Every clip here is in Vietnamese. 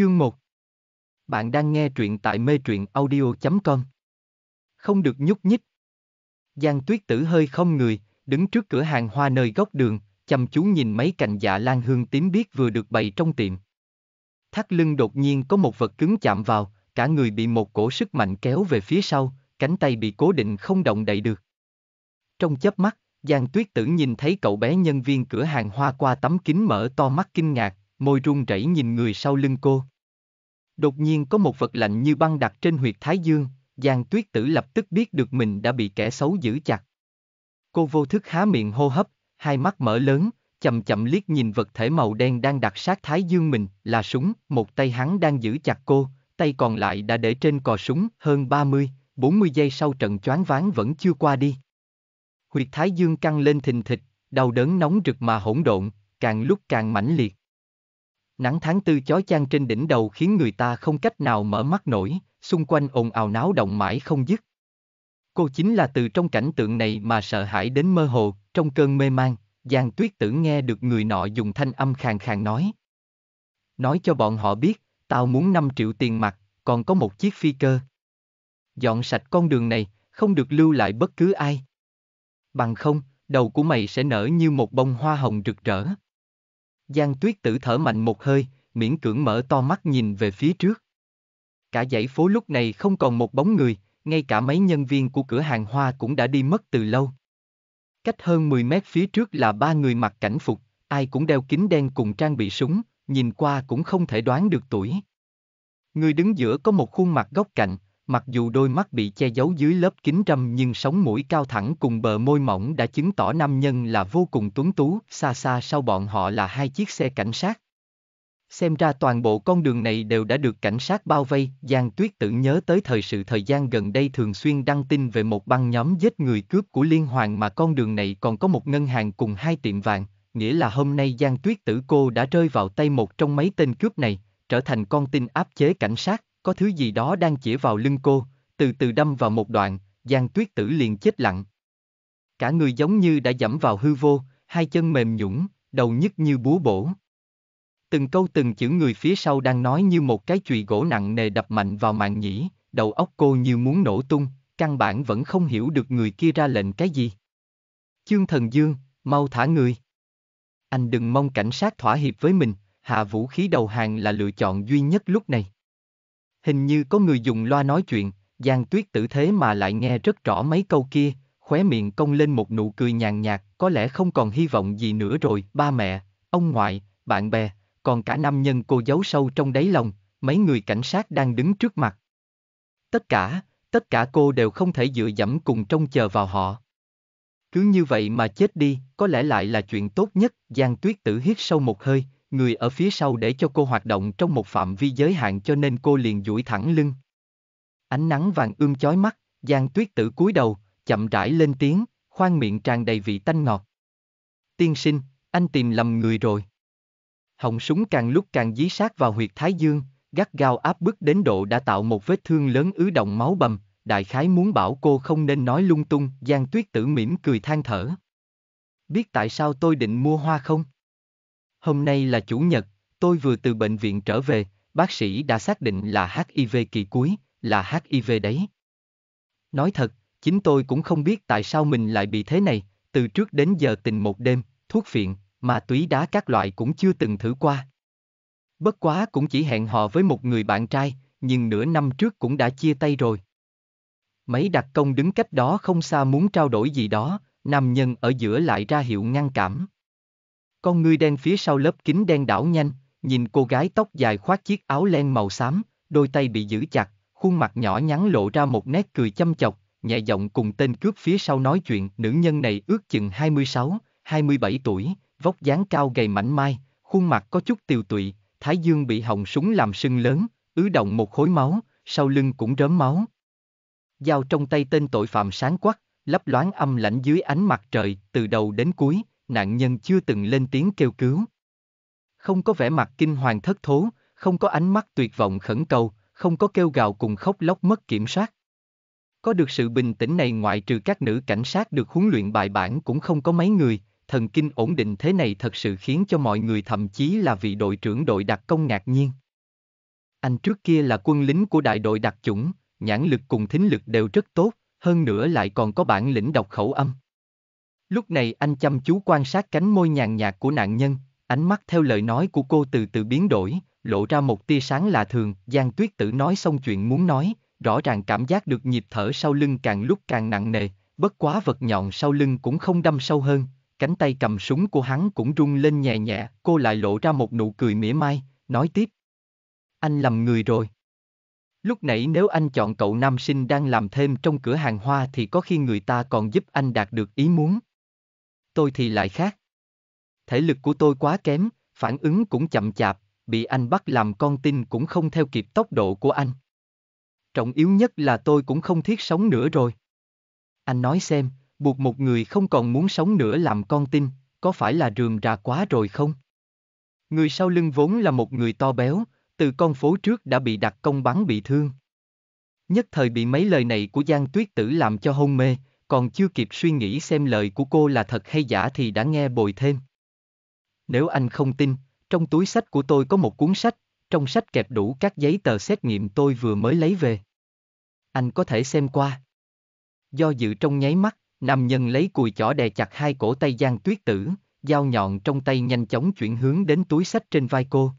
Chương 1 Bạn đang nghe truyện tại mê truyện audio.com Không được nhúc nhích Giang tuyết tử hơi không người, đứng trước cửa hàng hoa nơi góc đường, chăm chú nhìn mấy cành dạ lan hương tím biết vừa được bày trong tiệm. Thắt lưng đột nhiên có một vật cứng chạm vào, cả người bị một cổ sức mạnh kéo về phía sau, cánh tay bị cố định không động đậy được. Trong chớp mắt, Giang tuyết tử nhìn thấy cậu bé nhân viên cửa hàng hoa qua tấm kính mở to mắt kinh ngạc, môi run rẩy nhìn người sau lưng cô. Đột nhiên có một vật lạnh như băng đặt trên huyệt thái dương, Giang tuyết tử lập tức biết được mình đã bị kẻ xấu giữ chặt. Cô vô thức há miệng hô hấp, hai mắt mở lớn, chậm chậm liếc nhìn vật thể màu đen đang đặt sát thái dương mình, là súng, một tay hắn đang giữ chặt cô, tay còn lại đã để trên cò súng, hơn 30, 40 giây sau trận choáng váng vẫn chưa qua đi. Huyệt thái dương căng lên thình thịch, đau đớn nóng rực mà hỗn độn, càng lúc càng mãnh liệt. Nắng tháng tư chói chang trên đỉnh đầu khiến người ta không cách nào mở mắt nổi, xung quanh ồn ào náo động mãi không dứt. Cô chính là từ trong cảnh tượng này mà sợ hãi đến mơ hồ, trong cơn mê man, Giang Tuyết Tử nghe được người nọ dùng thanh âm khàn khàn nói. Nói cho bọn họ biết, tao muốn 5 triệu tiền mặt, còn có một chiếc phi cơ. Dọn sạch con đường này, không được lưu lại bất cứ ai. Bằng không, đầu của mày sẽ nở như một bông hoa hồng rực rỡ. Giang tuyết tử thở mạnh một hơi, miễn cưỡng mở to mắt nhìn về phía trước. Cả dãy phố lúc này không còn một bóng người, ngay cả mấy nhân viên của cửa hàng hoa cũng đã đi mất từ lâu. Cách hơn 10 mét phía trước là ba người mặc cảnh phục, ai cũng đeo kính đen cùng trang bị súng, nhìn qua cũng không thể đoán được tuổi. Người đứng giữa có một khuôn mặt góc cạnh, Mặc dù đôi mắt bị che giấu dưới lớp kính râm nhưng sống mũi cao thẳng cùng bờ môi mỏng đã chứng tỏ nam nhân là vô cùng tuấn tú, xa xa sau bọn họ là hai chiếc xe cảnh sát. Xem ra toàn bộ con đường này đều đã được cảnh sát bao vây, Giang Tuyết tự nhớ tới thời sự thời gian gần đây thường xuyên đăng tin về một băng nhóm giết người cướp của Liên Hoàng mà con đường này còn có một ngân hàng cùng hai tiệm vàng, nghĩa là hôm nay Giang Tuyết tử cô đã rơi vào tay một trong mấy tên cướp này, trở thành con tin áp chế cảnh sát có thứ gì đó đang chĩa vào lưng cô, từ từ đâm vào một đoạn, Giang Tuyết Tử liền chết lặng. Cả người giống như đã dẫm vào hư vô, hai chân mềm nhũng, đầu nhức như búa bổ. Từng câu từng chữ người phía sau đang nói như một cái chùy gỗ nặng nề đập mạnh vào mạng nhĩ, đầu óc cô như muốn nổ tung, căn bản vẫn không hiểu được người kia ra lệnh cái gì. Chương Thần Dương, mau thả người. Anh đừng mong cảnh sát thỏa hiệp với mình, hạ vũ khí đầu hàng là lựa chọn duy nhất lúc này. Hình như có người dùng loa nói chuyện, Giang Tuyết Tử thế mà lại nghe rất rõ mấy câu kia, khóe miệng cong lên một nụ cười nhàn nhạt, có lẽ không còn hy vọng gì nữa rồi, ba mẹ, ông ngoại, bạn bè, còn cả nam nhân cô giấu sâu trong đáy lòng, mấy người cảnh sát đang đứng trước mặt. Tất cả, tất cả cô đều không thể dựa dẫm cùng trông chờ vào họ. Cứ như vậy mà chết đi, có lẽ lại là chuyện tốt nhất, Giang Tuyết Tử hít sâu một hơi, người ở phía sau để cho cô hoạt động trong một phạm vi giới hạn cho nên cô liền duỗi thẳng lưng. Ánh nắng vàng ươm chói mắt, Giang Tuyết Tử cúi đầu, chậm rãi lên tiếng, khoan miệng tràn đầy vị tanh ngọt. Tiên sinh, anh tìm lầm người rồi. Hồng súng càng lúc càng dí sát vào huyệt thái dương, gắt gao áp bức đến độ đã tạo một vết thương lớn ứ động máu bầm, đại khái muốn bảo cô không nên nói lung tung, Giang Tuyết Tử mỉm cười than thở. Biết tại sao tôi định mua hoa không? Hôm nay là chủ nhật, tôi vừa từ bệnh viện trở về, bác sĩ đã xác định là HIV kỳ cuối, là HIV đấy. Nói thật, chính tôi cũng không biết tại sao mình lại bị thế này, từ trước đến giờ tình một đêm, thuốc phiện, mà túy đá các loại cũng chưa từng thử qua. Bất quá cũng chỉ hẹn hò với một người bạn trai, nhưng nửa năm trước cũng đã chia tay rồi. Mấy đặc công đứng cách đó không xa muốn trao đổi gì đó, nam nhân ở giữa lại ra hiệu ngăn cản. Con ngươi đen phía sau lớp kính đen đảo nhanh, nhìn cô gái tóc dài khoác chiếc áo len màu xám, đôi tay bị giữ chặt, khuôn mặt nhỏ nhắn lộ ra một nét cười chăm chọc, nhẹ giọng cùng tên cướp phía sau nói chuyện. Nữ nhân này ước chừng 26, 27 tuổi, vóc dáng cao gầy mảnh mai, khuôn mặt có chút tiều tụy, thái dương bị họng súng làm sưng lớn, ứ động một khối máu, sau lưng cũng rớm máu. Dao trong tay tên tội phạm sáng quắc, lấp loáng âm lãnh dưới ánh mặt trời, từ đầu đến cuối, nạn nhân chưa từng lên tiếng kêu cứu. Không có vẻ mặt kinh hoàng thất thố, không có ánh mắt tuyệt vọng khẩn cầu, không có kêu gào cùng khóc lóc mất kiểm soát. Có được sự bình tĩnh này ngoại trừ các nữ cảnh sát được huấn luyện bài bản cũng không có mấy người, thần kinh ổn định thế này thật sự khiến cho mọi người thậm chí là vị đội trưởng đội đặc công ngạc nhiên. Anh trước kia là quân lính của đại đội đặc chủng, nhãn lực cùng thính lực đều rất tốt, hơn nữa lại còn có bản lĩnh đọc khẩu âm. Lúc này anh chăm chú quan sát cánh môi nhàn nhạt của nạn nhân, ánh mắt theo lời nói của cô từ từ biến đổi, lộ ra một tia sáng lạ thường, Giang Tuyết Tử nói xong chuyện muốn nói, rõ ràng cảm giác được nhịp thở sau lưng càng lúc càng nặng nề, bất quá vật nhọn sau lưng cũng không đâm sâu hơn, cánh tay cầm súng của hắn cũng rung lên nhẹ nhẹ, cô lại lộ ra một nụ cười mỉa mai, nói tiếp. Anh lầm người rồi. Lúc nãy nếu anh chọn cậu nam sinh đang làm thêm trong cửa hàng hoa thì có khi người ta còn giúp anh đạt được ý muốn tôi thì lại khác. Thể lực của tôi quá kém, phản ứng cũng chậm chạp, bị anh bắt làm con tin cũng không theo kịp tốc độ của anh. Trọng yếu nhất là tôi cũng không thiết sống nữa rồi. Anh nói xem, buộc một người không còn muốn sống nữa làm con tin, có phải là rườm rà quá rồi không? Người sau lưng vốn là một người to béo, từ con phố trước đã bị đặc công bắn bị thương. Nhất thời bị mấy lời này của Giang Tuyết Tử làm cho hôn mê, còn chưa kịp suy nghĩ xem lời của cô là thật hay giả thì đã nghe bồi thêm. Nếu anh không tin, trong túi sách của tôi có một cuốn sách, trong sách kẹp đủ các giấy tờ xét nghiệm tôi vừa mới lấy về. Anh có thể xem qua. Do dự trong nháy mắt, nam nhân lấy cùi chỏ đè chặt hai cổ tay Giang Tuyết Tử, dao nhọn trong tay nhanh chóng chuyển hướng đến túi sách trên vai cô.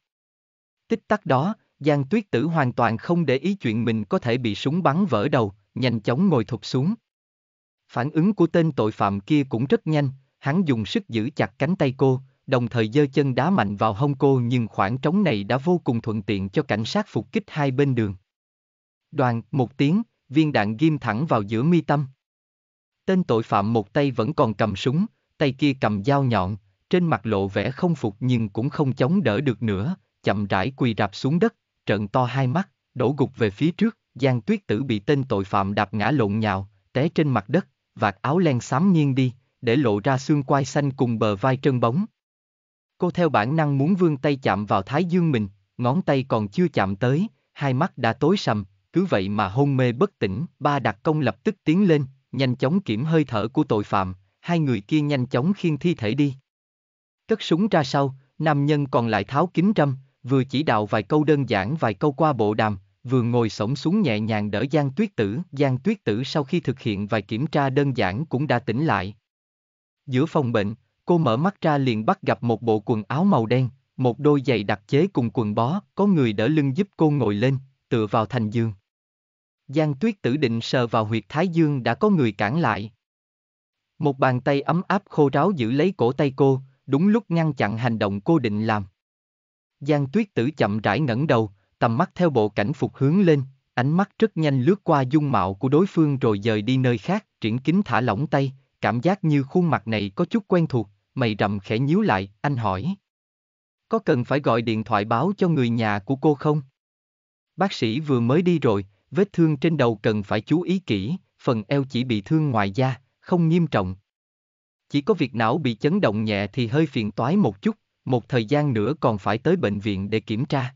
Tích tắc đó, Giang Tuyết Tử hoàn toàn không để ý chuyện mình có thể bị súng bắn vỡ đầu, nhanh chóng ngồi thụp xuống. Phản ứng của tên tội phạm kia cũng rất nhanh, hắn dùng sức giữ chặt cánh tay cô, đồng thời giơ chân đá mạnh vào hông cô nhưng khoảng trống này đã vô cùng thuận tiện cho cảnh sát phục kích hai bên đường. Đoàn, một tiếng, viên đạn ghim thẳng vào giữa mi tâm. Tên tội phạm một tay vẫn còn cầm súng, tay kia cầm dao nhọn, trên mặt lộ vẻ không phục nhưng cũng không chống đỡ được nữa, chậm rãi quỳ rạp xuống đất, trợn to hai mắt, đổ gục về phía trước, Giang Tuyết Tử bị tên tội phạm đạp ngã lộn nhào, té trên mặt đất, vạt áo len xám nghiêng đi, để lộ ra xương quai xanh cùng bờ vai trơn bóng. Cô theo bản năng muốn vươn tay chạm vào thái dương mình, ngón tay còn chưa chạm tới, hai mắt đã tối sầm, cứ vậy mà hôn mê bất tỉnh, ba đặc công lập tức tiến lên, nhanh chóng kiểm hơi thở của tội phạm, hai người kia nhanh chóng khiêng thi thể đi. Cất súng ra sau, nam nhân còn lại tháo kính râm, vừa chỉ đạo vài câu đơn giản vài câu qua bộ đàm, vừa ngồi sổng xuống nhẹ nhàng đỡ Giang Tuyết Tử. Giang Tuyết Tử sau khi thực hiện vài kiểm tra đơn giản cũng đã tỉnh lại. Giữa phòng bệnh, cô mở mắt ra liền bắt gặp một bộ quần áo màu đen, một đôi giày đặc chế cùng quần bó, có người đỡ lưng giúp cô ngồi lên, tựa vào thành giường. Giang Tuyết Tử định sờ vào huyệt thái dương đã có người cản lại. Một bàn tay ấm áp khô ráo giữ lấy cổ tay cô, đúng lúc ngăn chặn hành động cô định làm. Giang Tuyết Tử chậm rãi ngẩng đầu, tầm mắt theo bộ cảnh phục hướng lên, ánh mắt rất nhanh lướt qua dung mạo của đối phương rồi dời đi nơi khác, triển kính thả lỏng tay, cảm giác như khuôn mặt này có chút quen thuộc, mày rậm khẽ nhíu lại, anh hỏi. Có cần phải gọi điện thoại báo cho người nhà của cô không? Bác sĩ vừa mới đi rồi, vết thương trên đầu cần phải chú ý kỹ, phần eo chỉ bị thương ngoài da, không nghiêm trọng. Chỉ có việc não bị chấn động nhẹ thì hơi phiền toái một chút, một thời gian nữa còn phải tới bệnh viện để kiểm tra.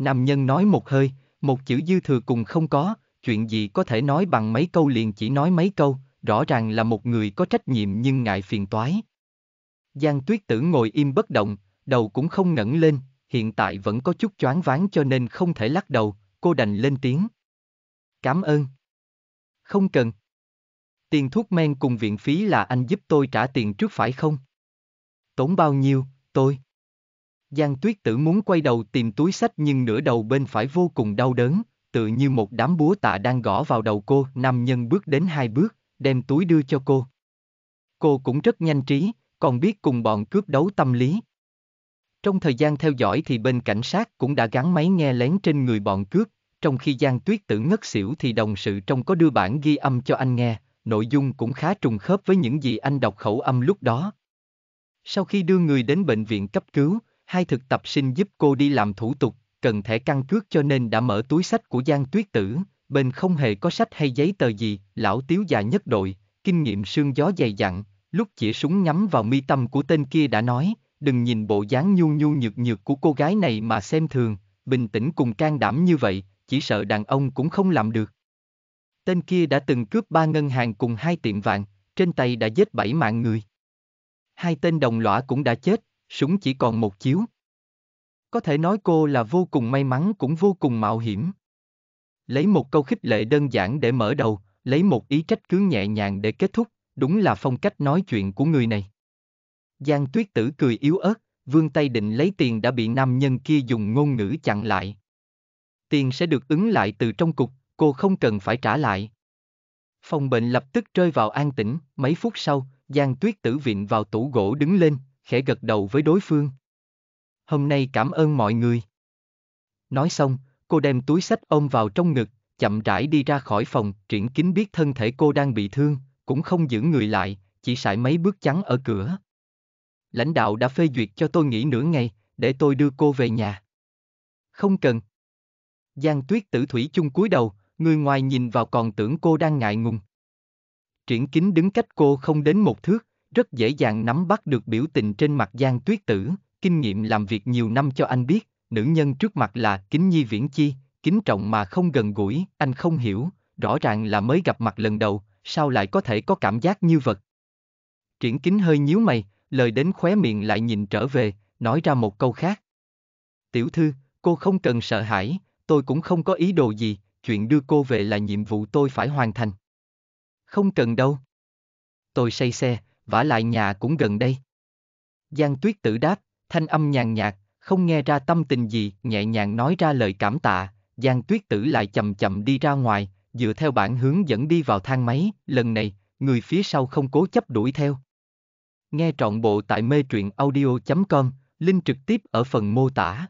Nam nhân nói một hơi, một chữ dư thừa cùng không có, chuyện gì có thể nói bằng mấy câu liền chỉ nói mấy câu, rõ ràng là một người có trách nhiệm nhưng ngại phiền toái. Giang tuyết tử ngồi im bất động, đầu cũng không ngẩng lên, hiện tại vẫn có chút choáng váng cho nên không thể lắc đầu, cô đành lên tiếng. Cảm ơn. Không cần. Tiền thuốc men cùng viện phí là anh giúp tôi trả tiền trước phải không? Tốn bao nhiêu, tôi? Giang tuyết tử muốn quay đầu tìm túi sách nhưng nửa đầu bên phải vô cùng đau đớn, tự như một đám búa tạ đang gõ vào đầu cô, nam nhân bước đến hai bước, đem túi đưa cho cô. Cô cũng rất nhanh trí, còn biết cùng bọn cướp đấu tâm lý. Trong thời gian theo dõi thì bên cảnh sát cũng đã gắn máy nghe lén trên người bọn cướp, trong khi Giang Tuyết Tử ngất xỉu thì đồng sự trong có đưa bản ghi âm cho anh nghe, nội dung cũng khá trùng khớp với những gì anh đọc khẩu âm lúc đó. Sau khi đưa người đến bệnh viện cấp cứu, hai thực tập sinh giúp cô đi làm thủ tục, cần thẻ căn cước cho nên đã mở túi sách của Giang Tuyết Tử, bên không hề có sách hay giấy tờ gì, lão tiếu già nhất đội, kinh nghiệm sương gió dày dặn, lúc chỉ súng nhắm vào mi tâm của tên kia đã nói, đừng nhìn bộ dáng nhu nhu nhược nhược của cô gái này mà xem thường, bình tĩnh cùng can đảm như vậy, chỉ sợ đàn ông cũng không làm được. Tên kia đã từng cướp ba ngân hàng cùng hai tiệm vàng, trên tay đã giết bảy mạng người. Hai tên đồng lõa cũng đã chết, súng chỉ còn một chiếu. Có thể nói cô là vô cùng may mắn cũng vô cùng mạo hiểm. Lấy một câu khích lệ đơn giản để mở đầu, lấy một ý trách cứ nhẹ nhàng để kết thúc, đúng là phong cách nói chuyện của người này. Giang tuyết tử cười yếu ớt, vương tay định lấy tiền đã bị nam nhân kia dùng ngôn ngữ chặn lại. Tiền sẽ được ứng lại từ trong cục, cô không cần phải trả lại. Phòng bệnh lập tức rơi vào an tĩnh, mấy phút sau, Giang tuyết tử vịn vào tủ gỗ đứng lên, khẽ gật đầu với đối phương. Hôm nay cảm ơn mọi người. Nói xong, cô đem túi sách ôm vào trong ngực, chậm rãi đi ra khỏi phòng, triển kính biết thân thể cô đang bị thương, cũng không giữ người lại, chỉ sải mấy bước chắn ở cửa. Lãnh đạo đã phê duyệt cho tôi nghỉ nửa ngày, để tôi đưa cô về nhà. Không cần. Giang tuyết tử thủy chung cúi đầu, người ngoài nhìn vào còn tưởng cô đang ngại ngùng. Triển kính đứng cách cô không đến một thước, rất dễ dàng nắm bắt được biểu tình trên mặt Giang Tuyết Tử, kinh nghiệm làm việc nhiều năm cho anh biết, nữ nhân trước mặt là kính nhi viễn chi, kính trọng mà không gần gũi, anh không hiểu, rõ ràng là mới gặp mặt lần đầu, sao lại có thể có cảm giác như vật. Triển kính hơi nhíu mày, lời đến khóe miệng lại nhìn trở về, nói ra một câu khác. Tiểu thư, cô không cần sợ hãi, tôi cũng không có ý đồ gì, chuyện đưa cô về là nhiệm vụ tôi phải hoàn thành. Không cần đâu. Tôi say xe, vả lại nhà cũng gần đây. Giang tuyết tử đáp, thanh âm nhàn nhạt, không nghe ra tâm tình gì, nhẹ nhàng nói ra lời cảm tạ, Giang tuyết tử lại chậm chậm đi ra ngoài, dựa theo bản hướng dẫn đi vào thang máy, lần này, người phía sau không cố chấp đuổi theo. Nghe trọn bộ tại mê truyện audio.com, link trực tiếp ở phần mô tả.